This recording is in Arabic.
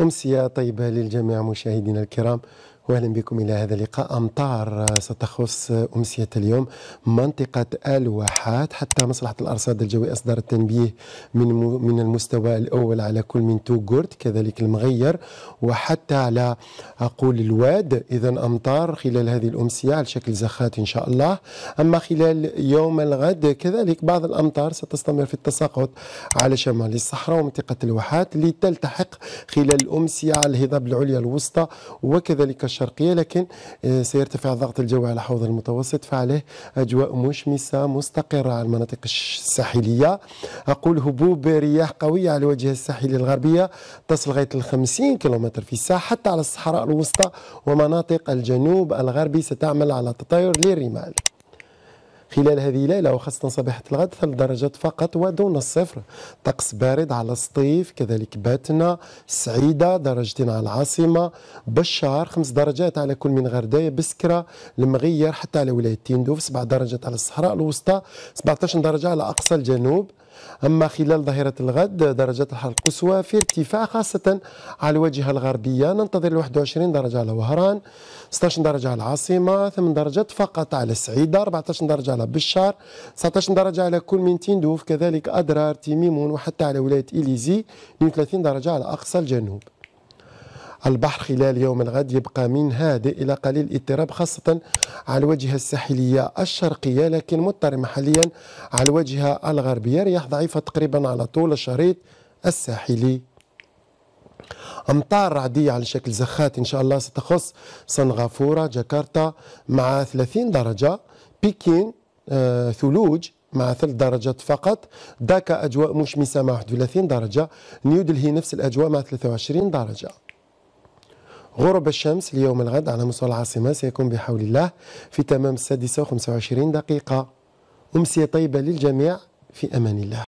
أمسية طيبة للجميع مشاهدينا الكرام واهلا بكم الى هذا اللقاء امطار ستخص امسيه اليوم منطقه الواحات حتى مصلحه الارصاد الجوي اصدر تنبيه من من المستوى الاول على كل من توغورت كذلك المغير وحتى على اقول الواد اذا امطار خلال هذه الامسيه على شكل زخات ان شاء الله اما خلال يوم الغد كذلك بعض الامطار ستستمر في التساقط على شمال الصحراء ومنطقه الواحات لتلتحق خلال الامسيه على الهضاب العليا الوسطى وكذلك الشرقية لكن آه، سيرتفع ضغط الجو على حوض المتوسط فعليه أجواء مشمسة مستقرة على المناطق الساحلية أقول هبوب رياح قوية على الواجهة الساحلية الغربية تصل غاية ال 50 كيلومتر في الساعة حتى على الصحراء الوسطى ومناطق الجنوب الغربي ستعمل على تطاير للرمال خلال هذه الليله وخاصه صباحه الغد ثلاث درجات فقط ودون الصفر طقس بارد على سطيف كذلك باتنا سعيده درجتين على العاصمه بشار خمس درجات على كل من غردايه بسكره المغير حتى على ولايه تندوف سبع درجات على الصحراء الوسطى 17 درجه على اقصى الجنوب أما خلال ظهيرة الغد درجات الحرارة القصوى في ارتفاع خاصة على الواجهة الغربية ننتظر 21 درجة على وهران 16 درجة على العاصمة 8 درجات فقط على السعيدة 14 درجة على بشار 19 درجة على كل من تندوف كذلك أدرار تيميمون وحتى على ولاية إليزي 32 درجة على أقصى الجنوب البحر خلال يوم الغد يبقى من هادئ إلى قليل اضطراب خاصة على الواجهة الساحلية الشرقية لكن مضطر محليا على الواجهة الغربية رياح ضعيفة تقريبا على طول الشريط الساحلي أمطار رعدية على شكل زخات إن شاء الله ستخص سنغافورة جاكرتا مع 30 درجة بكين آه ثلوج مع ثلث درجات فقط داكا أجواء مشمسة مع 31 درجة نيودلهي نفس الأجواء مع 23 درجة غروب الشمس ليوم الغد على مستوى العاصمة سيكون بحول الله في تمام السادسة وخمسة وعشرين دقيقة أمسية طيبة للجميع في أمان الله